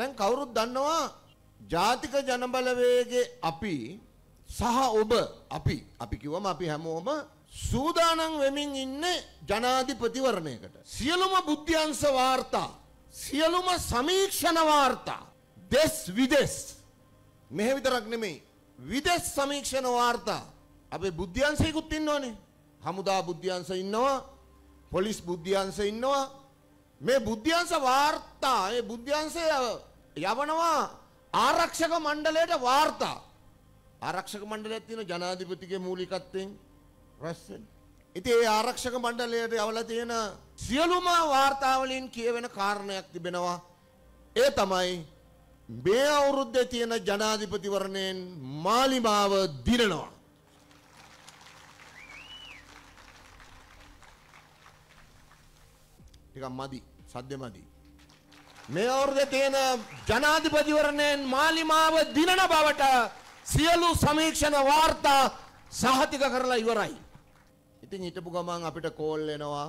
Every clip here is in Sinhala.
දැන් කවුරුත් දන්නවා ජාතික ජනබලවේගේ අපි සහ ඔබ අපි අපි කිව්වම අපි හැමෝම සූදානම් වෙමින් ඉන්නේ ජනාධිපතිවරණයකට. සියලුම බුද්ධ්‍යංශ වාර්තා, සියලුම සමීක්ෂණ වාර්තා දෙස් විදෙස් මෙහෙ විතරක් නෙමෙයි විදෙස් සමීක්ෂණ වාර්තා අපේ බුද්ධ්‍යංශයකුත් ඉන්නවනේ. හමුදා බුද්ධ්‍යංශ ඉන්නවා, පොලිස් බුද්ධ්‍යංශ ඉන්නවා. මේ බුද්ධ්‍යංශ වාර්තා, මේ බුද්ධ්‍යංශය යවනවා ආරක්ෂක මණ්ඩලයට වාර්තා. ආරක්ෂක මණ්ඩලයක් තියෙන ජනාධිපතිගේ මූලිකත්වයෙන් රැස්වෙන. ඉතින් ඒ ආරක්ෂක මණ්ඩලයට යවලා තියෙන සියලුම වාර්තාවලින් කියවෙන කාරණයක් තිබෙනවා. ඒ තමයි මේ අවුරුද්දේ තියෙන ජනාධිපතිවරණයෙන් මාලිමාව දිනනවා. ටිකක් මදි. සද්දෙ මදි. මේ අවුරුද්දේ තියෙන ජනාධිපතිවරණයෙන් මාලිමාව දිනන බවට සියලු සමීක්ෂණ වාර්තා සහතික කරලා ඉවරයි. ඉතින් හිටපු ගමන් අපිට කෝල් එනවා.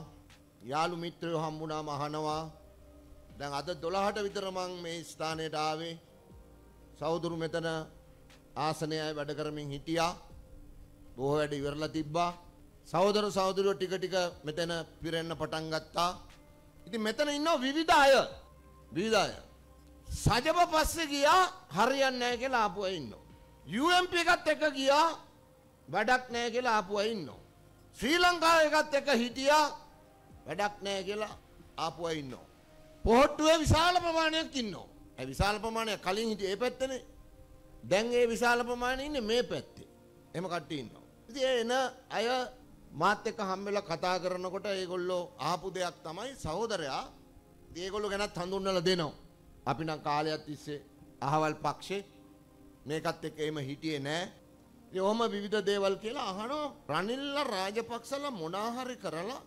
යාළු මිත්‍රයෝ හම්බුනාම අහනවා. දැන් අද 12ට විතර මං මේ ස්ථානයට ආවේ. සහෝදරු මෙතන ආසනයයි වැඩ කරමින් හිටියා. බොහෝ වැඩ ඉවරලා තිබ්බා. සහෝදර සහෝදරියෝ ටික ටික මෙතන පිරෙන්න පටන් ගත්තා. ඉතින් මෙතන ඉන්නවා විවිධ අය. දීදාය සජප පස්සේ ගියා හරියන්නේ නැහැ කියලා ආපු අය ඉන්නවා UMP එකත් එක්ක ගියා වැඩක් නැහැ කියලා ආපු අය ඉන්නවා ශ්‍රී ලංකාව එකත් එක්ක හිටියා වැඩක් නැහැ කියලා ආපු අය ඉන්නවා පොහොට්ටුවේ විශාල ප්‍රමාණයක් ඉන්නවා ඒ විශාල ප්‍රමාණයක් කලින් හිටියේ ඒ පැත්තනේ දැන් ඒ විශාල ප්‍රමාණය ඉන්නේ මේ පැත්තේ එහෙම කට්ටිය ඉන්නවා ඉතින් එන අය මාත් එක්ක හම්බෙලා කතා කරනකොට ඒගොල්ලෝ ආපු දෙයක් තමයි සහෝදරයා දේගොල්ලෝ ගැනත් හඳුන්වලා දෙනවා. අපි නම් කාලයක් තිස්සේ අහවල් පක්ෂේ මේකත් එක්ක එහෙම හිටියේ නෑ. ඉතින් ඔහම විවිධ දේවල් කියලා අහනවා. රනිල්ලා රාජපක්ෂලා මොනාහරි කරලා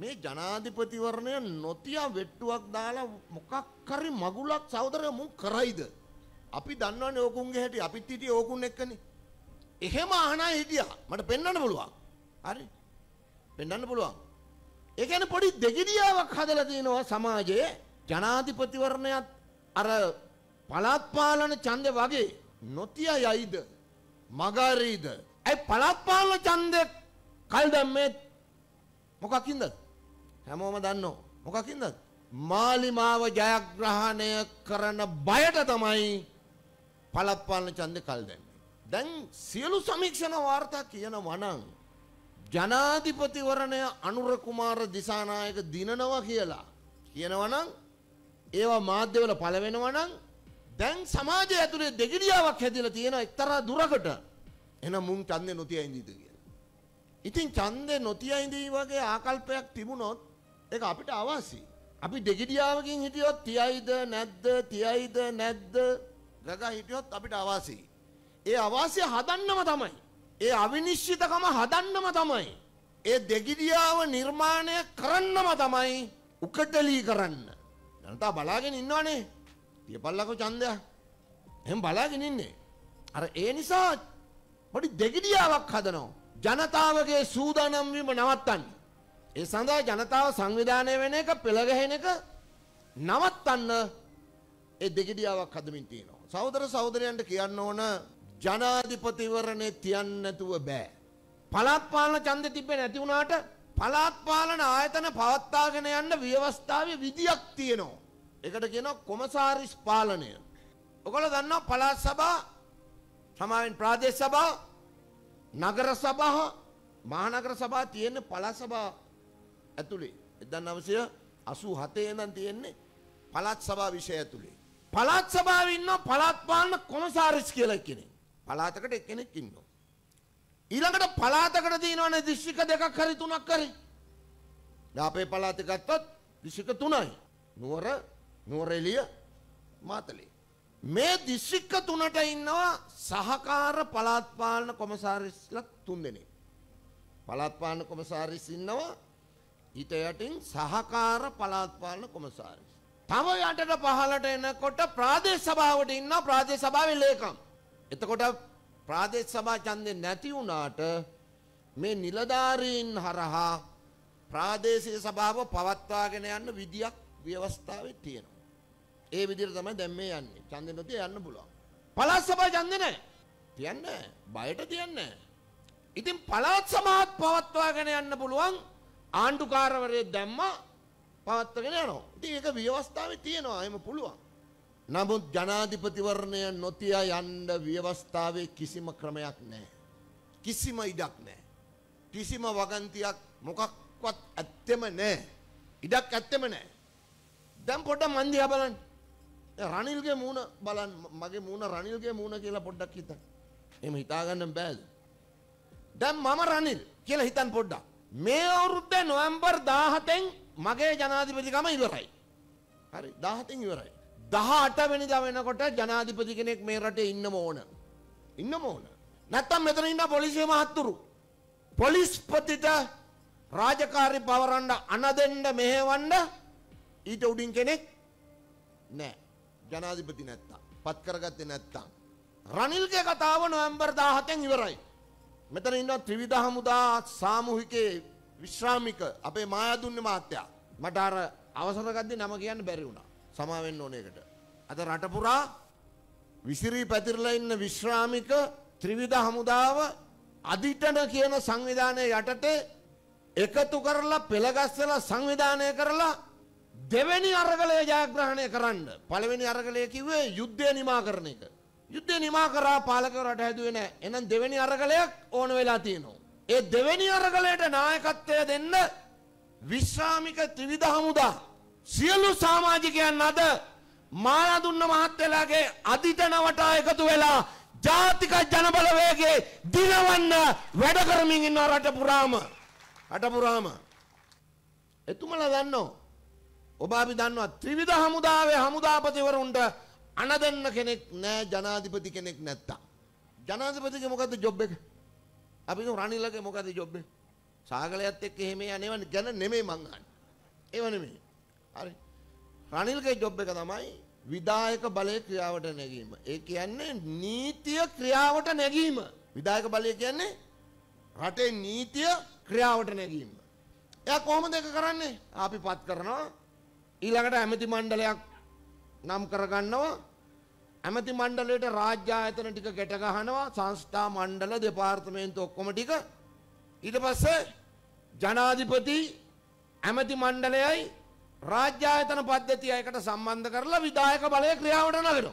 මේ ජනාධිපතිවරණය නොතියා වෙට්ටුවක් දාලා මොකක් හරි මගුලක් සහෝදරය මුන් කරයිද? අපි දන්නවනේ ඕකුන්ගේ හැටි. අපිත් හිටියේ ඕකුන් එක්කනේ. එහෙම අහනයි හිටියා. මට පෙන්වන්න පුළුවන්. හරි. පෙන්වන්න පුළුවන්. ඒ කියන්නේ පොඩි දෙගිඩියාවක් හදලා තිනවා සමාජයේ ජනාධිපතිවරණයත් අර පළාත් පාලන ඡන්දය වගේ නොතිය යයිද මගරීද ඇයි පළාත් පාලන ඡන්දේ කල් දැම්මේ මොකකින්ද හැමෝම දන්නෝ මොකකින්ද මාලිමාව ජයග්‍රහණය කරන බයට තමයි පළාත් පාලන ඡන්දේ කල් දැම්මේ දැන් සියලු සමීක්ෂණ වාර්තා කියනවා නම් ජනාධිපතිවරණය අනුර කුමාර දිසානායක දිනනවා කියලා කියනවනම් ඒවා මාධ්‍යවල පළවෙනවනම් දැන් සමාජය ඇතුළේ දෙගිඩියාවක් හැදිලා තියෙන එක්තරා දුරකට එන මුන් ඡන්දේ නොතිය ඉඳීද කියලා. ඉතින් ඡන්දේ නොතිය ඉඳී වගේ ආකල්පයක් තිබුණොත් ඒක අපිට අවශ්‍යයි. අපි දෙගිඩියාවකින් හිටියොත් තියයිද නැද්ද තියයිද නැද්ද ගගා හිටියොත් අපිට අවශ්‍යයි. ඒ අවශ්‍ය හදන්නම තමයි. ඒ අවිනිශ්චිතකම හදන්නම තමයි. ඒ දෙගිඩියාව නිර්මාණය කරන්නම තමයි උකටලී කරන්න. ජනතා බලාගෙන ඉන්නවනේ. තියපල්ලකෝ ඡන්දය. එහෙන් බලාගෙන ඉන්නේ. අර ඒ නිසා පොඩි දෙගිඩියාවක් හදනවා. ජනතාවගේ සූදානම් වීම නවත්තන්න. ඒ සඳහා ජනතාව සංවිධානය වෙන එක පෙළගැහෙන එක නවත්තන්න ඒ දෙගිඩියාවක් හදමින් තියෙනවා. සහෝදර සහෝදරයන්ට කියන්න ඕන ජනාධිපතිවරණය තියන්න නැතුව බෑ. පළාත් පාලන ඡන්දෙ තිබ්බේ නැති වුණාට පළාත් පාලන ආයතන පවත්වාගෙන යන්න ව්‍යවස්ථාවේ විදියක් තියෙනවා. ඒකට කියනවා කොමසාරිස් පාලනය. ඔයගොල්ලෝ දන්නවා පළාත් සභා සමාවෙන් ප්‍රාදේශ සභා නගර සභා මහනගර සභා තියෙන පළාත් සභා ඇතුලේ 1987 ඉඳන් තියෙන්නේ පළාත් සභා විෂය ඇතුලේ. පළාත් සභාවේ ඉන්න පළාත් පාලන කොමසාරිස් කියලා කෙනෙක්. පලාතකට එක්කෙනෙක් ඉන්නවා. ඊළඟට පලාතකට තියෙනවනේ දිස්ත්‍රික්ක දෙකක් හරි තුනක් හරි. දැන් අපේ පලාතේ ගත්තොත් දිස්ත්‍රික්ක තුනයි. නුවර, නුවරඑළිය, මාතලේ. මේ දිස්ත්‍රික්ක තුනට ඉන්නවා සහකාර පලාත් පාලන කොමසාරිස්ලා තුන්දෙනෙක්. පලාත් පාලන කොමසාරිස් ඉන්නවා ඊට යටින් සහකාර පලාත් පාලන කොමසාරිස්. තව යටට පහළට එනකොට ප්‍රාදේශ සභාවට ඉන්නවා ප්‍රාදේශ සභාවේ ලේකම්. එතකොට ප්‍රාදේශ සභා ඡන්දේ නැති වුණාට මේ නිලධාරීන් හරහා ප්‍රාදේශීය සභාව පවත්වාගෙන යන්න විදියක් ව්‍යවස්ථාවේ තියෙනවා. ඒ විදිහට තමයි දැන් මේ යන්නේ. ඡන්දේ නොතිය යන්න පුළුවන්. පළාත් සභා ඡන්දේ නැහැ. තියන්නේ බයට තියන්නේ. ඉතින් පළාත් සභාවත් පවත්වාගෙන යන්න පුළුවන් ආණ්ඩුකාරවරයෙක් දැම්මා පවත්වාගෙන යනවා. ඉතින් ඒක ව්‍යවස්ථාවේ තියෙනවා. එහෙම පුළුවන්. නමුත් ජනාධිපතිවරණය නොතියා යන්න ව්‍යවස්ථාවේ කිසිම ක්‍රමයක් නැහැ. කිසිම ඉඩක් නැහැ. කිසිම වගන්තියක් මොකක්වත් ඇත්තෙම නැහැ. ඉඩක් ඇත්තෙම නැහැ. දැන් පොඩ මන් දිහා බලන්න. රනිල්ගේ මූණ බලන්න මගේ මූණ රනිල්ගේ මූණ කියලා පොඩ්ඩක් හිතන්න. එහෙම හිතාගන්න බෑද? දැන් මම රනිල් කියලා හිතන්න පොඩ්ඩක්. මේ අවුරුද්දේ නොවැම්බර් 17න් මගේ ජනාධිපතිකම ඉවරයි. හරි 17න් ඉවරයි. දහ අටවැනිද වෙනකොට ජනාධිපති කෙනෙක් මේ රටේ ඉන්න ඕන. ඉන්න ඕන. නැත්තම් මෙතන ඉන්න පොලිසිය මහත්තුරු. පොලිස්පතිට රාජකාරි පවරන්න අනදෙන්ඩ මෙහෙවන්න ඊට උඩින් කෙනෙක් නෑ ජනාධිපති නැත්තා පත් කරගත්තේ නැත්තා. රනිල්ගේ කතාව නොවම්බර් දාහතෙන් ඉවරයි. මෙතන ඉන්න ත්‍රිවිධ හමුදා සාමුහිකේ විශ්‍රාමික අපේ මායදුන්න මාත්‍යයා මට අර අවසරගද්දි නම කියන්න බැරි වුණා. සමාවෙන්න ඕන එකට. අද රට පුරා විසිරී පැතිරලා ඉන්න විශ්‍රාමික ත්‍රිවිධ හමුදාව අදිටන කියන සංවිධානය යටතේ එකතු කරලා පෙළගස්සලා සංවිධානය කරලා දෙවැනි අරගලය ජයග්‍රහණය කරන්න. පළවෙනි අරගලය කිව්වේ යුද්ධය නිමා කරන එක. යුද්ධය නිමා කරා පාලක රට හැදුවේ නැහැ. එහෙනම් දෙවැනි අරගලයක් ඕන වෙලා තියෙනවා. ඒ දෙවැනි අරගලයට නායකත්වය දෙන්න විශ්‍රාමික ත්‍රිවිධ හමුදා සියලු සමාජිකයන් අද මානදුන්න මහත්තයලාගේ අධිත නවටා එකතු වෙලා ජාතික ජනබල වේගේ දිනවන්න වැඩ කරමින් ඉන්නවා රට පුරාම රට පුරාම එතුමලා දන්නෝ ඔබ අපි දන්නවා ත්‍රිවිධ හමුදාවේ හමුදාපතිවරුන්ට අණ දෙන්න කෙනෙක් නෑ ජනාධිපති කෙනෙක් නැත්තා ජනාධිපතිගේ මොකද්ද ජොබ් එක අපි රනිලගේ මොකද ජොබ් එක සාගලයත් එක්ක එහෙම යන්නේ නැවන ගැන නෙමෙයි මං අහන්නේ ඒව නෙමෙයි හරි. රනිල්ගේ ජොබ් එක තමයි විදායක බලය ක්‍රියාවට නැගීම. ඒ කියන්නේ නීතිය ක්‍රියාවට නැගීම. විදායක බලය කියන්නේ රටේ නීතිය ක්‍රියාවට නැගීම. එයා කොහොමද ඒක කරන්නේ? අපි පත් කරනවා ඊළඟට ඇමති මණ්ඩලයක් නම් කරගන්නවා. ඇමති මණ්ඩලයට රාජ්‍ය ආයතන ටික ගැට ගහනවා. සංස්ථා මණ්ඩල දෙපාර්තමේන්තු ඔක්කොම ටික. ඊට පස්සේ ජනාධිපති ඇමති මණ්ඩලයයි රාජ්‍යායතන පද්ධතිය එකට සම්බන්ධ කරලා විධායක බලය ක්‍රියාවට නගනවා.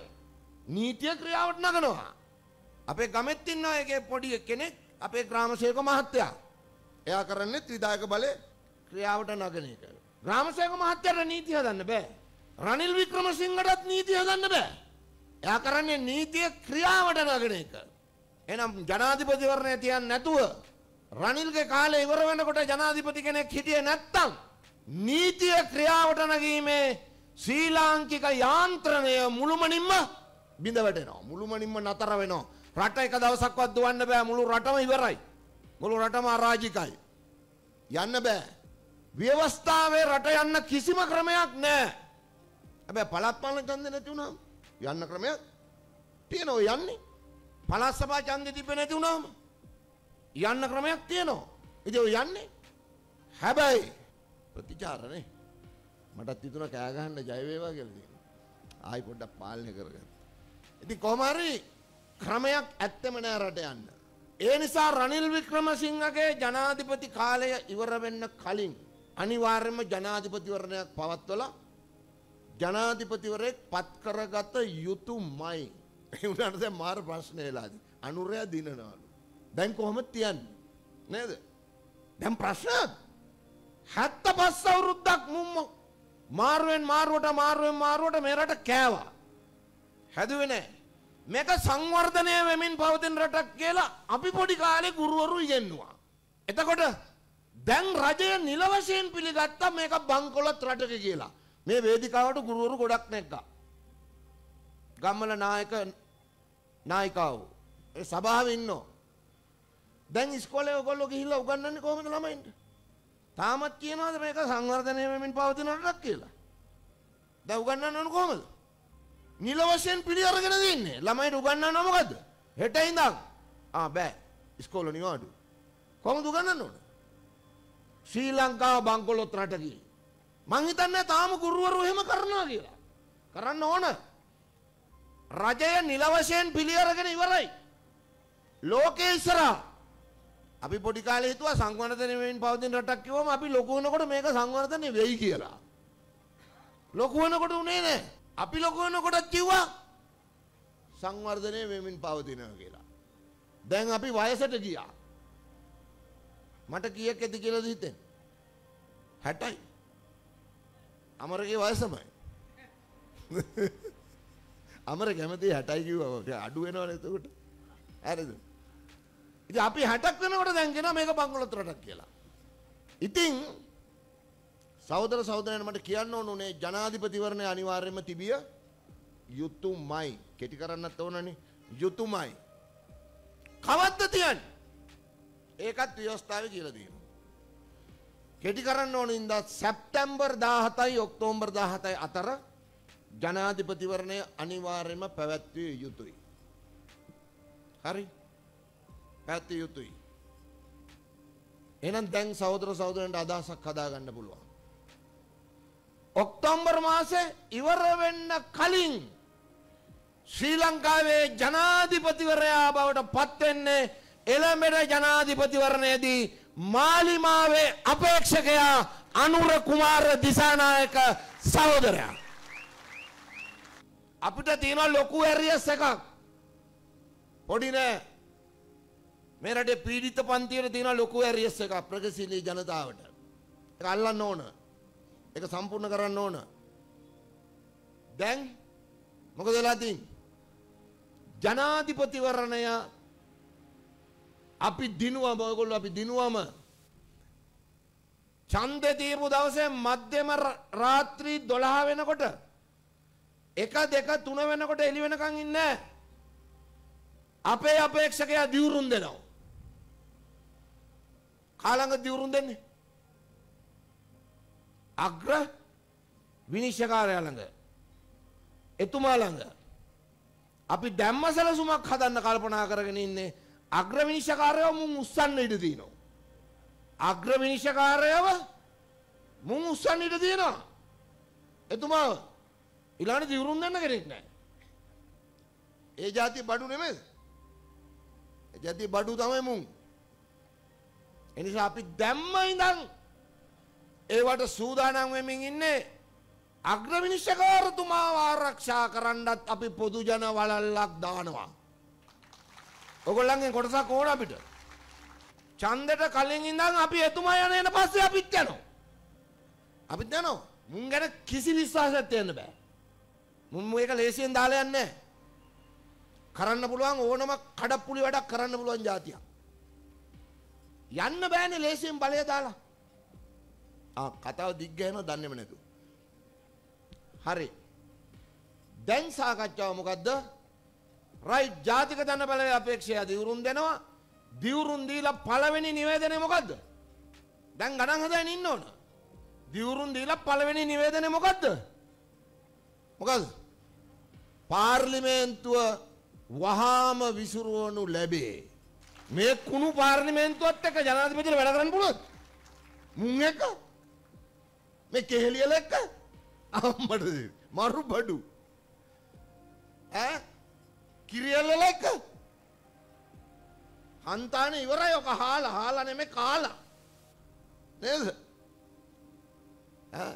නීතිය ක්‍රියාවට නගනවා. අපේ ගමෙත් ඉන්න එකේ පොඩි කෙනෙක් අපේ ග්‍රාමසේවක මහත්තයා. එයා කරන්නේ විධායක බලය ක්‍රියාවට නගන එක. ග්‍රාමසේවක මහත්තයාට නීති හදන්න බෑ. රනිල් වික්‍රමසිංහටත් නීති හදන්න බෑ. එයා කරන්නේ නීතිය ක්‍රියාවට නගන එක. එහෙනම් ජනාධිපතිවරණය තියන්නේ නැතුව රනිල්ගේ කාලේ ඉවර වෙනකොට ජනාධිපති කෙනෙක් හිටියේ නැත්තම් නීතිය ක්‍රියාවට නැගීමේ ශ්‍රී ලාංකික යාන්ත්‍රණය මුළුමනින්ම බිඳවැටෙනවා. මුළුමනින්ම නතර වෙනවා. රට එක දවසක්වත් දුවන්න බෑ. මුළු රටම ඉවරයි. මුළු රටම අරාජිකයි. යන්න බෑ. ව්‍යවස්ථාවේ රට යන්න කිසිම ක්‍රමයක් නෑ. හැබැයි පළාත් පාලන ඡන්දේ නැති වුණාම යන්න ක්‍රමයක් තියෙනවා යන්නේ. පළාත් සභා ඡන්දේ තිබ්බේ නැති වුණාම යන්න ක්‍රමයක් තියෙනවා. ඉතින් ඔය යන්නේ. හැබැයි ප්‍රතිචාරනේ මටත් හිතුණා කෑ ගහන්න ජය වේවා කියලා තියෙනවා. ආයි පොඩ්ඩක් පාලනය කරගත්තා. ඉතින් කොහොම හරි ක්‍රමයක් ඇත්තම නෑ රට යන්න. ඒ නිසා රනිල් වික්‍රමසිංහගේ ජනාධිපති කාලය ඉවර වෙන්න කලින් අනිවාර්යයෙන්ම ජනාධිපතිවරණයක් පවත්වලා ජනාධිපතිවරයෙක් පත් කරගත යුතුමයි. ඒ වුණාට දැන් මාර ප්‍රශ්නේලාද. අනුරය දිනනවලු. දැන් කොහොමද තියන්නේ? නේද? දැන් ප්‍රශ්නක් 75 අවුරුද්දක් මුම්ම මාරුවෙන් මාරුවට මාරුවෙන් මාරුවට මේ රට කෑවා. හැදුවේ නැහැ. මේක සංවර්ධනය වෙමින් පවතින රටක් කියලා අපි පොඩි කාලේ ගුරුවරු ඉගෙනුවා. එතකොට දැන් රජය නිල වශයෙන් පිළිගත්තා මේක බංකොලොත් රටක කියලා. මේ වේදිකාවට ගුරුවරු ගොඩක් නැග්ගා. ගම්මල නායක නායිකාව ඒ සභාවේ ඉන්නෝ. දැන් ඉස්කෝලේ ඔයගොල්ලෝ ගිහිල්ලා උගන්වන්නේ කොහොමද ළමයින්ට? තාමත් කියනවාද මේක සංවර්ධනය වෙමින් පවතින රටක් කියලා? දැන් උගන්වන්න ඕන කොහමද? නිල වශයෙන් පිළි අරගෙන දෙන්නේ. ළමයිට උගන්වන්න මොකද්ද? හෙට ඉඳන් ආ බෑ. ඉස්කෝල නිවාඩු. කොහොමද උගන්වන්න ඕන? ශ්‍රී ලංකාව බංකොලොත් රට කියලා. මං හිතන්නේ තාම ගුරුවරු එහෙම කරනවා කියලා. කරන්න ඕන. රජය නිල වශයෙන් පිළි අරගෙන ඉවරයි. ලෝකේ ඉස්සරහා අපි පොඩි කාලේ හිතුවා සංවර්ධනය වෙමින් පවතින රටක් කිව්වම අපි ලොකු වෙනකොට මේක සංවර්ධනය වෙයි කියලා. ලොකු වෙනකොට උනේ නැහැ. අපි ලොකු වෙනකොටත් කිව්වා සංවර්ධනය වෙමින් පවතිනවා කියලා. දැන් අපි වයසට ගියා. මට කීයක් ඇති කියලාද හිතෙන්නේ? 60යි. අමරගේ වයසමයි. අමර කැමති 60යි කිව්වා. අඩු වෙනවනේ එතකොට. හරිද? ඉතින් අපි 60ක් වෙනකොට දැන් කියනවා මේක බංගලොත් රටක් කියලා. ඉතින් සහෝදර සහෝදරයන් මට කියන්න ඕන උනේ ජනාධිපතිවරණය අනිවාර්යයෙන්ම තිබිය යුතුයමයි. කෙටි කරන්නත් ඕනනේ. යුතුයමයි. කවද්ද තියන්නේ? ඒකත් ව්‍යවස්ථාවේ කියලා දෙනවා. කෙටි කරන්න ඕන ඉඳලා සැප්තැම්බර් 17යි ඔක්තෝබර් 17යි අතර ජනාධිපතිවරණය අනිවාර්යයෙන්ම පැවැත්විය යුතුයි. හරි. පැවැත්විය යුතුයි. එහෙනම් දැන් සහෝදර සහෝදරයන්ට අදහසක් හදාගන්න පුළුවන්. ඔක්තෝබර් මාසේ ඉවර වෙන්න කලින් ශ්‍රී ලංකාවේ ජනාධිපතිවරයා බවට පත් වෙන්නේ එළඹෙන ජනාධිපතිවරණයේදී මාලිමාවේ අපේක්ෂකයා අනුර කුමාර දිසානායක සහෝදරයා. අපිට තියෙන ලොකු ඇරියස් එකක්. පොඩි නෑ මේ රටේ පීඩිත පන්තියට තියෙන ලොකු ඇරියස් එකක් ප්‍රගතිශීලී ජනතාවට. ඒක අල්ලන්න ඕන. ඒක සම්පූර්ණ කරන්න ඕන. දැන් මොකද වෙලා තින්නේ? ජනාධිපතිවරණය අපි දිනුවම ඔයගොල්ලෝ අපි දිනුවම ඡන්දේ දීපු දවසේ මැදම රාත්‍රී 12 වෙනකොට 1 2 3 වෙනකොට එළි වෙනකන් ඉන්නේ අපේ අපේක්ෂකයා දියුරුම් දෙනවා කාළඟ දිවුරුම් දෙන්නේ. අග්‍ර විනිශ්චකාරයා ළඟ එතුමා ළඟ අපි දැම්ම සැලසුමක් හදන්න කල්පනා කරගෙන ඉන්නේ අග්‍ර විනිශ්චකාරයව මුන් උස්සන්න ඉඩ දෙනවා. අග්‍ර විනිශ්චකාරයව මුන් උස්සන්න ඉඩ දෙනවා. එතුමා ඊළඟට දිවුරුම් දෙන්න කෙනෙක් නැහැ. ඒ જાති බඩු නෙමෙයි. ඒ જાති බඩු තමයි මුන්. එනිසා අපි දැම්ම ඉඳන් ඒවට සූදානම් වෙමින් ඉන්නේ අග්‍රමිනිෂ්ඨකාරතුමාව ආරක්ෂා කරන්නත් අපි පොදු ජන වලල්ලක් දානවා. ඔයගොල්ලන්ගෙන් කොටසක් ඕන අපිට. ඡන්දෙට කලින් ඉඳන් අපි එතුමා යන එන පස්සේ අපිත් යනවා. අපිත් යනවා. මුන් ගැන කිසි විශ්වාසයක් තියන්න බෑ. මුන් මේක ලේසියෙන් දාලා යන්නේ කරන්න පුළුවන් ඕනම කඩප්පුලි වැඩක් කරන්න පුළුවන් જાතියක්. යන්න බෑනේ ලේසියෙන් බලය දාලා. ආ කතාව දිග්ගෑනෝ දන්නේම නැතු. හරි. දැන් සාකච්ඡාව මොකද්ද? රයිට් ජාතික ධන බලය අපේක්ෂය දිවුරුම් දෙනවා. දිවුරුම් දීලා පළවෙනි නිවේදනය මොකද්ද? දැන් ගණන් හදාගෙන ඉන්න ඕන. දිවුරුම් දීලා පළවෙනි නිවේදනය මොකද්ද? මොකද්ද? පාර්ලිමේන්තුව වහාම විසුරුවනු ලැබේ. මේ කුණු පාර්ලිමේන්තුවත් එක්ක ජනාධිපතිල වැඩ කරන්න පුළුවන්ද? මුන් එක්ක මේ කෙහෙලියල එක්ක අම්මට මරු බඩු ඈ කිරියල්ලල එක්ක හන්තාන ඉවරයි ඔක හාලා හාලා නෙමෙයි කාලා නේද? ඈ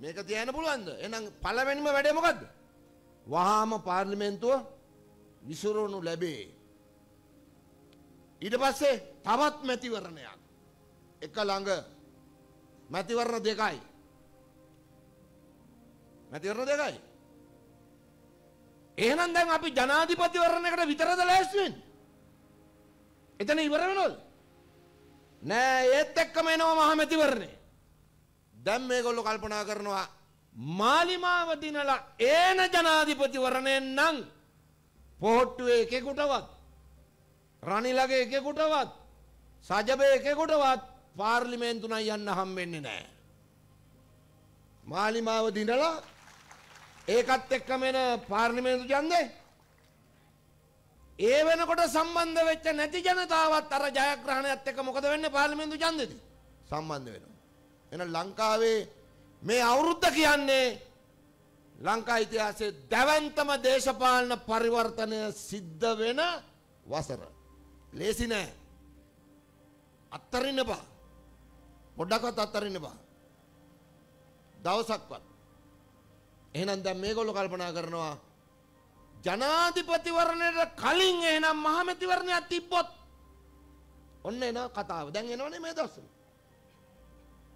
මේක තියන්න පුළුවන්ද? එහෙනම් පළවෙනිම වැඩේ මොකද්ද? වහාම පාර්ලිමේන්තුව විසිරුණු ලැබේ. ඊට පස්සේ තවත් මැතිවරණයක් එක ළඟ මැතිවරණ දෙකයි මැතිවරණ දෙකයි එහෙනම් දැන් අපි ජනාධිපතිවරණයකට විතරද ලෑස්ති වෙන්නේ එතන ඉවර වෙනවද නෑ ඒත් එක්කම එනවා මහ මැතිවරණේ දැන් මේගොල්ලෝ කල්පනා කරනවා මාලිමාව දිනලා ඒන ජනාධිපතිවරණයෙන් නම් පොහොට්ටුවේ එකෙකුටවත් රනිලගේ එකෙකුටවත් සජබේ එකෙකුටවත් පාර්ලිමේන්තුනයි යන්න හම්බෙන්නේ නෑ. මාලිමාව දිනලා ඒකත් එක්කම එන පාර්ලිමේන්තු ඡන්දේ ඒ වෙනකොට සම්බන්ධ වෙච්ච නැති ජනතාවත් අර ජයග්‍රහණයත් එක්ක මොකද වෙන්නේ පාර්ලිමේන්තු ඡන්දෙදී සම්බන්ධ වෙනවා එහෙනම් ලංකාවේ මේ අවුරුද්ද කියන්නේ ලංකා ඉතිහාසයේ දැවැන්තම දේශපාලන පරිවර්තනය සිද්ධ වෙන වසර ලේසි නෑ. අත්තරින්න එපා. පොඩ්ඩක්වත් අත්තරින්න එපා. දවසක්වත්. එහෙනම් දැන් මේගොල්ලෝ කල්පනා කරනවා ජනාධිපතිවරණයට කලින් එහෙනම් මහමැතිවරණයක් තිබ්බොත් ඔන්න එන කතාව. දැන් එනවනේ මේ දවස්වල.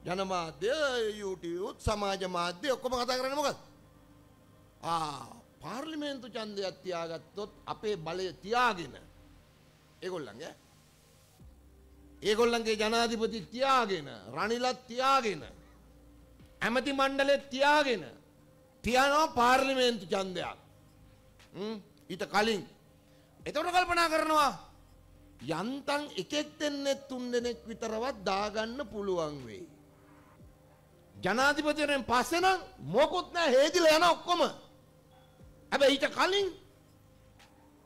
ජනමාධ්‍ය YouTube සමාජ මාධ්‍ය ඔක්කොම කතා කරන්නේ මොකද? ආ පාර්ලිමේන්තු ඡන්දයක් තියාගත්තොත් අපේ බලය තියාගෙන ඒගොල්ලන්ගේ ඒගොල්ලන්ගේ ජනාධිපති තියාගෙන රනිලත් තියාගෙන ඇමති මණ්ඩලෙත් තියාගෙන තියනෝ පාර්ලිමේන්තු චන්දයක් ඊට කලින් එතකොට කල්පනා කරනවා යන්තන් එකෙක් දෙන්නෙත් තුන් දෙනෙක් විතරවත් දාගන්න පුළුවන් වෙයි. ජනාධිපතිරෙන් පස්සෙනම් මොකුත් නෑ හේදිල යන ඔක්කොම. හැබැයි ඊට කලින්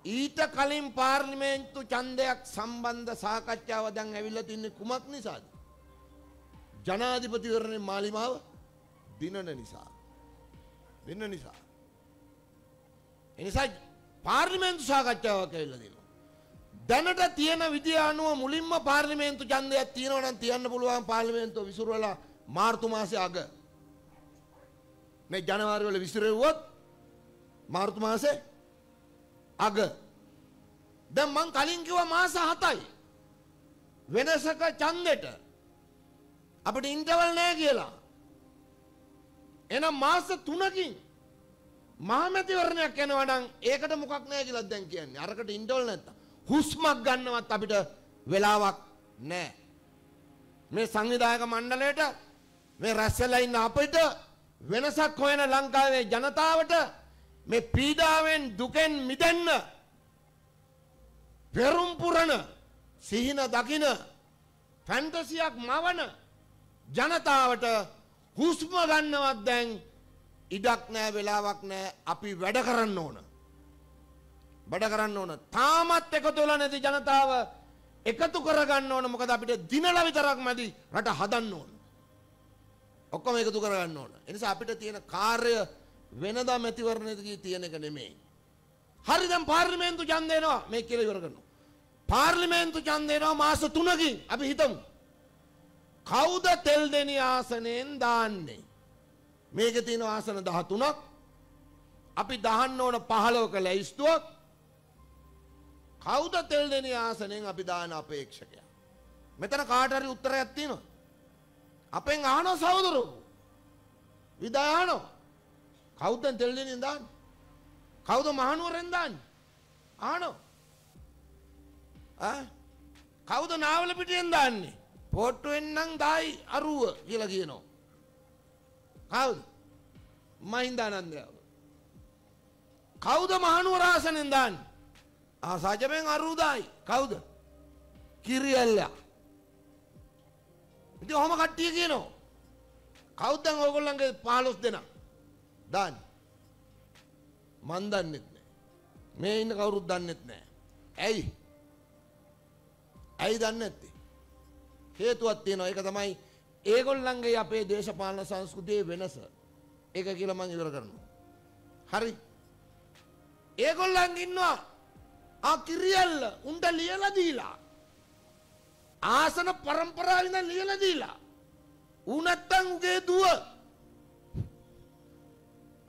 ඊට කලින් පාර්ලිමේන්තු ඡන්දයක් සම්බන්ධ සාකච්ඡාව දැන් ඇවිල්ලා තින්නේ කුමක් නිසාද? ජනාධිපතිවරණේ මාලිමාව දිනන නිසා. වෙන නිසා. එනිසා පාර්ලිමේන්තු සාකච්ඡාවක් ඇවිල්ලා දෙනවා. දැනට තියෙන විදිය අනුව මුලින්ම පාර්ලිමේන්තු ඡන්දයක් තියෙනවා නම් තියන්න පුළුවන් පාර්ලිමේන්තුව විසිරවලා මාර්තු මාසේ අග. මේ ජනවාරි වල විසිරෙව්වොත් මාර්තු මාසේ අග දැන් මං කලින් කිව්වා මාස 7යි වෙනසක ඡන්දෙට අපිට ඉන්ටර්වල් නැහැ කියලා එහෙනම් මාස 3කින් මහමැතිවරණයක් යනවා නම් ඒකට මොකක් නැහැ කියලා දැන් කියන්නේ අරකට ඉන්ටර්වල් නැත්තම් හුස්මක් ගන්නවත් අපිට වෙලාවක් නැහැ මේ සංවිධායක මණ්ඩලයට මේ රැස් වෙලා ඉන්න අපිට වෙනසක් හොයන ලංකාවේ ජනතාවට මේ පීඩාවෙන් දුකෙන් මිදෙන්න පෙරුම් පුරන සිහින දකින ෆැන්ටසියක් මවන ජනතාවට හුස්ම ගන්නවත් දැන් ඉඩක් නෑ වෙලාවක් නෑ අපි වැඩ කරන්න ඕන. වැඩ කරන්න ඕන. තාමත් එකතු වෙලා නැති ජනතාව එකතු කරගන්න ඕන. මොකද අපිට දිනලා විතරක් මැදි රට හදන්න ඕන. ඔක්කොම එකතු කරගන්න ඕන. ඒ නිසා අපිට තියෙන කාර්ය වෙනදා මැතිවරණයේදී තියෙන එක නෙමෙයි. හරි දැන් පාර්ලිමේන්තු ඡන්ද එනවා මේ කියලා ඉවර කරනවා. පාර්ලිමේන්තු ඡන්ද එනවා මාස 3කින් අපි හිතමු. කවුද තෙල් දෙනි ආසනෙන් දාන්නේ? මේකේ තියෙන ආසන 13ක්. අපි දහන්න ඕන 15ක ලැයිස්තුවක්. කවුද තෙල් දෙනි ආසනෙන් අපි දාන අපේක්ෂකයා? මෙතන කාට හරි උත්තරයක් තියෙනවා. අපෙන් අහනවා සහෝදරෝ. විදාහනවා. කෞද්ද තෙල්ලෙනින් දාන්න කෞද මහනුවරෙන් දාන්න ආනෝ කෞද නාවල පිටියෙන් දාන්නේ පොට්ටුවෙන්නම් දායි අරුව කියලා කියනවා කවුද මහින්දානන්දයාව කෞද මහනුවරාසනෙන් දාන්න ආසාජමෙන් අරුදායි කවුද කිරියල්ලා ඉතින් ඔහම කට්ටිය කියනවා කවුදන් ඕගොල්ලන්ගේ 15 දෙනා දාන්න. මන් දන්නෙත් නෑ. මේ ඉන්න කවුරුත් දන්නෙත් නෑ. ඇයි? ඇයි දන්නේ නැත්තේ? හේතුවක් තියෙනවා. ඒක තමයි ඒගොල්ලන්ගේ අපේ දේශපාලන සංස්කෘතියේ වෙනස. ඒක කියලා මම ඉවර කරනවා. හරි. ඒගොල්ලන් ඉන්නවා ආ කිරියල්ල උන්ට ලියලා දීලා. ආසන પરම්පරාවෙන් ලියලා දීලා. උනත්තන් උගේ දුව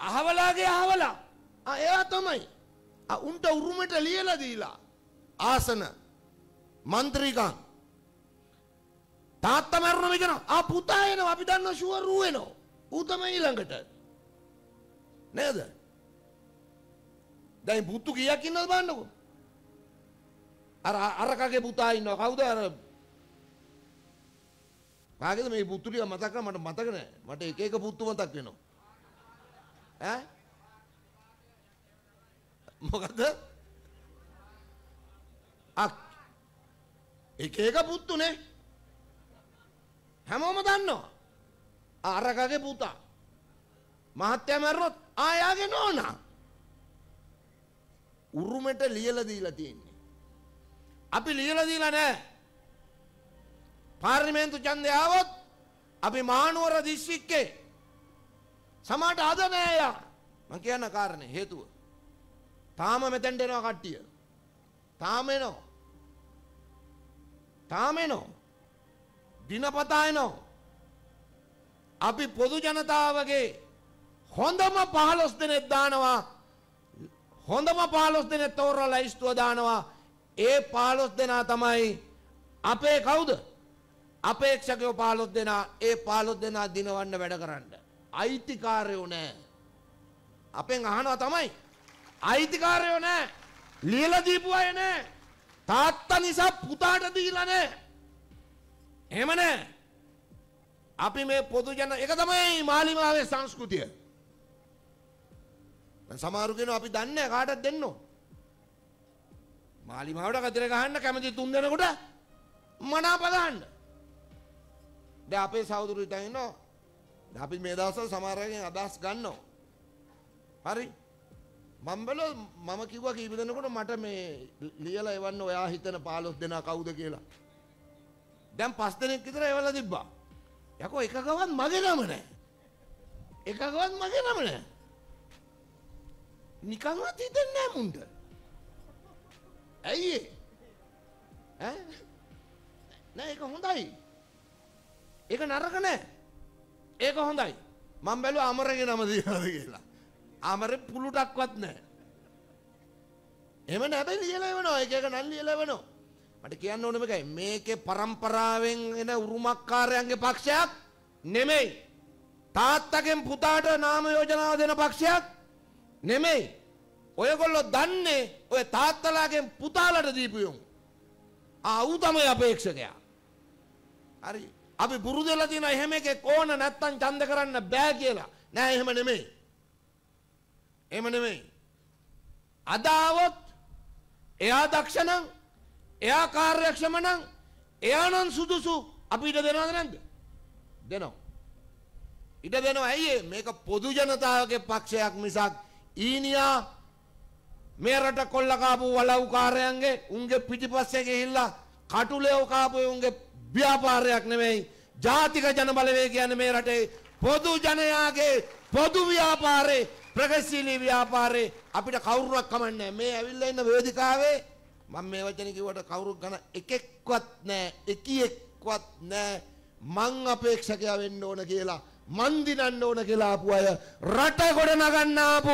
අහවලාගේ අහවලා එයා තමයි උන්ට උරුමට ලියලා දීලා ආසන මන්ත්‍රීකම් තාත්තා මැරුණම කියන ආ පුතා එනවා අපි දන්න ෂුවර් ඌ එනවා ඌ තමයි ඊළඟට නේද දැන් පුතු කීයක් ඉන්නවද බලන්නකෝ අර අරකගේ පුතා ඉන්නවා කවුද අර කාගේද මේ පුතු ටික මතක මට මතක නෑ මට එක එක පුතු මතක් වෙනවා ඈ මොකද අක් එක එක පුත්තුනේ හැමෝම දන්නවා අරකගේ පුතා මහත්තයා මැරුණොත් ආයාගේ නෝනා උරුමෙට ලියලා දීලා තියෙන්නේ අපි ලියලා දීලා නැහැ පාර්ලිමේන්තු ඡන්දය ආවොත් අපි මානුවර දිස්ත්‍රික්කේ සමහරට අද නෑ එයා. මං කියන කාරණේ හේතුව. තාම මෙතෙන්ට එනවා කට්ටිය. තාම එනවා. තාම එනවා. දිනපතා එනවා. අපි පොදු ජනතාවගේ හොඳම 15 දෙනෙක් දානවා. හොඳම 15 දෙනෙක් තෝරලා ඉස්තුව දානවා. ඒ 15 දෙනා තමයි අපේ කවුද? අපේක්ෂකයෝ 15 දෙනා ඒ 15 දෙනා දිනවන්න වැඩ කරන්නේ. අයිතිකාරයෝ නෑ. අපෙන් අහනවා තමයි. අයිතිකාරයෝ නෑ. ලියලා දීපු අය නෑ. තාත්තා නිසා පුතාට දීලා නෑ. එහෙම නෑ. අපි මේ පොදු ජන එක තමයි මාලිමාවේ සංස්කෘතිය. සමහරු කියනවා අපි දන්නේ කාටද දෙන්න ඕන. මාලිමාවට කතර ගහන්න කැමති තුන් දෙනෙකුට මනාප ගන්න. දැන් අපේ සහෝදරු ඉතින් ඉන්නවා අපි මේ දවසල් සමාරයෙන් අදහස් ගන්නවා. හරි මම්බල මම කිව්ව කීප දෙනකොට මට මේ ලියලා එවන්න ඔයා හිතන පාලොස් දෙනා කවුද කියලා. දැන් පස් දෙනෙක් විතර එවලා තිබ්බා. යකෝ එකකවත් මගේ නම නැහැ. එකකවත් මගේ නම නැහැ. නිකන්වත් හිතන්නේ නැහැ මුණ්ඩ. ඇයි ඒ? ඈ? නෑ ඒක හොඳයි. ඒක නරක නෑ. ඒක හොඳයි. මම බැලුවා අමරගේ නම දිනවද කියලා. අමරේ පුළුටක්වත් නැහැ. එහෙම නැබැයි ලියලා එවනවා. එක එක නම් ලියලා එවනවා. මට කියන්න ඕනේ මේකයි. මේකේ પરම්පරාවෙන් එන උරුමකාරයන්ගේ පක්ෂයක් නෙමෙයි. තාත්තගෙන් පුතාට නාම යෝජනාව දෙන පක්ෂයක් නෙමෙයි. ඔයගොල්ලෝ දන්නේ ඔය තාත්තලාගෙන් පුතාලට දීපු යොමු. ආ ඌ තමයි අපේක්ෂකයා. හරි අපි පුරුදු වෙලා තියෙනවා එහෙම එකෙක් ඕන නැත්තම් ඡන්ද කරන්න බෑ කියලා. නෑ එහෙම නෙමෙයි. එහෙම නෙමෙයි. අදාවොත් එයා දක්ෂ නම් එයා කාර්යක්ෂම නම් එයා නම් සුදුසු අපිට දෙනවද නැද්ද? දෙනවා. ඉඩ දෙනවා ඇයි මේක පොදු ජනතාවගේ පක්ෂයක් මිසක් ඊනියා මේ රට කොල්ල කාපු වලව්කාරයන්ගේ උන්ගේ පිටිපස්සේ ගිහිල්ලා කටුලේ කාපු උන්ගේ ව්‍යාපාරයක් නෙමෙයි ජාතික ජනබලවේගය කියන්නේ මේ රටේ පොදු ජනයාගේ පොදු ව්‍යාපාරේ ප්‍රගතිශීලී ව්‍යාපාරේ අපිට කවුරුවක් කමන්නේ මේ ඇවිල්ලා ඉන්න වේදිකාවේ මම මේ වචනේ කිව්වට කවුරුත් ගණ එකෙක්වත් නැහැ එකියෙක්වත් නැහැ මං අපේක්ෂකයා වෙන්න ඕන කියලා මන්දිනන්න ඕන කියලා ආපු අය රට ගොඩ නගන්න ආපු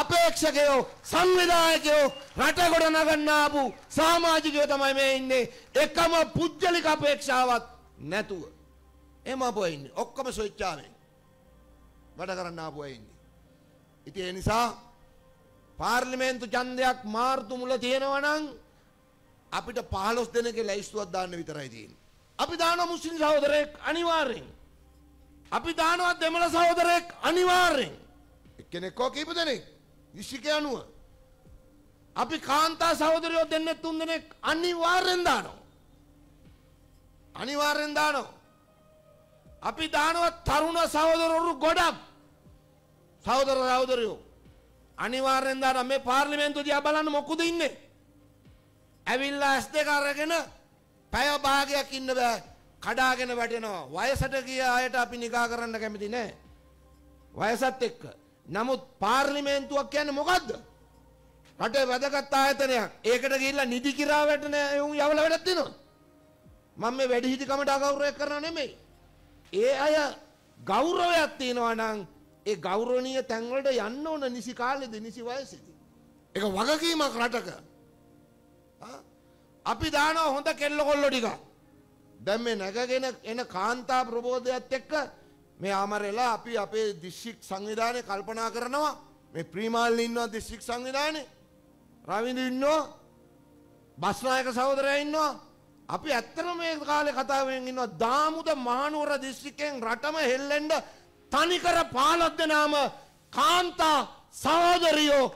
අපේක්ෂකයෝ සංවිධායකයෝ රට ගොඩ නගන්න ආපු සමාජිකයෝ තමයි මේ ඉන්නේ එකම පුජ්‍යලික අපේක්ෂාවක් නැතුව එහෙම ආපු අය ඉන්නේ ඔක්කොම සොයිච්චාවෙන් වැඩ කරන්න ආපු අය ඉන්නේ ඉතින් ඒ නිසා පාර්ලිමේන්තු ඡන්දයක් මාර්තු මුල තියෙනවා නම් අපිට 15 දෙනෙක්ගේ ලැයිස්තුවක් දාන්න විතරයි තියෙන්නේ අපි දානවා මුස්ලිම් සහෝදරයෙක් අනිවාර්යෙන් අපි දානවා දෙමළ සහෝදරයෙක් අනිවාර්යෙන්. එක්කෙනෙක් හෝ කීප දෙනෙක් 20 අපි කාන්තා සහෝදරයෝ දෙන්නේ තුන් දෙනෙක් අනිවාර්යෙන් දානවා. අනිවාර්යෙන් දානවා. අපි දානවා තරුණ සහෝදරවරු ගොඩක්. සහෝදර සහෝදරයෝ අනිවාර්යෙන් දානවා මේ පාර්ලිමේන්තුව දිහා බලන්න මොකද ඉන්නේ? ඇවිල්ලා S2 අරගෙන පැය භාගයක් ඉන්න බෑ. කඩාගෙන වැටෙනවා. වයසට ගිය අයට අපි නිගා කරන්න කැමති නෑ. වයසත් එක්ක. නමුත් පාර්ලිමේන්තුවක් කියන්නේ මොකද්ද? රටේ වැදගත් ආයතනයක්. ඒකට ගිහිල්ලා නිදි කිරා වැටෙන එවුන් යවලා වැඩක් දෙනවා. මම මේ වැඩිහිටිකමට අගෞරවයක් කරනව නෙමෙයි. ඒ අය ගෞරවයක් තියෙනවා නම් ඒ ගෞරවනීය තැන්වලට යන්න ඕන නිසි කාලෙදී නිසි වයසේදී. ඒක වගකීමක් රටක. අපි දානවා හොඳ කෙල්ල කොල්ල ටිකක්. දැන් මේ නැගගෙන එන කාන්තා ප්‍රබෝධයත් එක්ක මේ ආමරෙලා අපි අපේ දිස්ත්‍රික් සංවිධානය කල්පනා කරනවා මේ ප්‍රීමාල්ල ඉන්නවා දිස්ත්‍රික් සංවිධානයේ රවිඳු ඉන්නවා බස්නායක සහෝදරයා ඉන්නවා අපි ඇත්තටම මේ කාලේ කතාවෙන් ඉන්නවා දාමුද මහනුවර දිස්ත්‍රික්කයෙන් රටම හෙල්ලෙන්න තනිකර 15 දෙනාම කාන්තා සහෝදරියෝ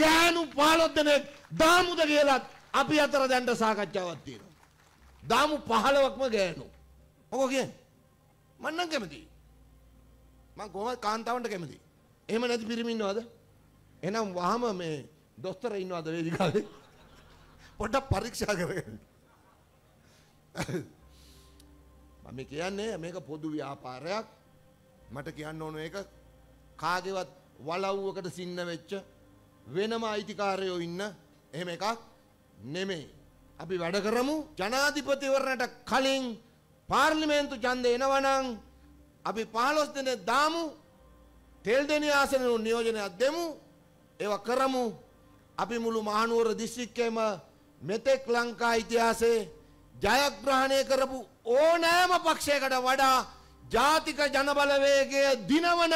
ගෑනු 15 දෙනෙක් දාමුද කියලා අපි අතර දැන්ට සාකච්ඡාවක් තියෙනවා දාමු පහලවක්ම ගෑනු. මොකෝ කියන්නේ? මං නම් කැමතියි. මං කොහොමද කාන්තාවන්ට කැමතියි. එහෙම නැති පිරිමි ඉන්නවද? එහෙනම් වහම මේ දොස්තර ඉන්නවද වේදිකාවේ? පොඩ්ඩක් පරීක්ෂා කරගන්න. මම කියන්නේ මේක පොදු ව්‍යාපාරයක්. මට කියන්න ඕන එක කාගේවත් වලව්වකට සින්න වෙච්ච වෙනම අයිතිකාරයෝ ඉන්න එහෙම එකක් නෙමෙයි. අපි වැඩ කරමු ජනාධිපතිවරණට කලින් පාර්ලිමේන්තු ඡන්දය එනවනම් අපි 15 දිනේ දාමු තෙල් දෙනිය ආසනෙනු නියෝජනයක් දෙමු ඒව කරමු අපි මුළු මහනුවර දිස්ත්‍රික්කයේම මෙතෙක් ලංකා ඉතිහාසයේ ජයග්‍රහණය කරපු ඕනෑම පක්ෂයකට වඩා ජාතික ජනබලවේගය දිනවන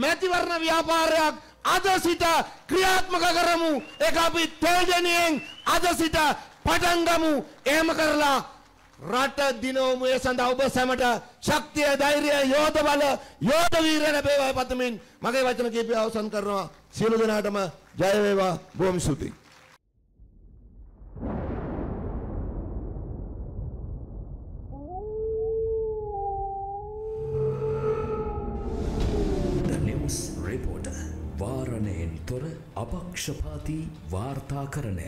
මැතිවරණ ව්‍යාපාරයක් අද සිට ක්‍රියාත්මක කරමු ඒක අපි තේජනියෙන් අද සිට පටන් ගමු එහෙම කරලා රට දිනවමු ඒ සඳහා ඔබ සැමට ශක්තිය ධෛර්යය යෝධ බල යෝධ වීරය ලැබේවා පතමින් මගේ වචන කීපය අවසන් කරනවා සියලු දෙනාටම ජය වේවා බොහොම ස්තුතියි अपक्षपाती वार्ताकरण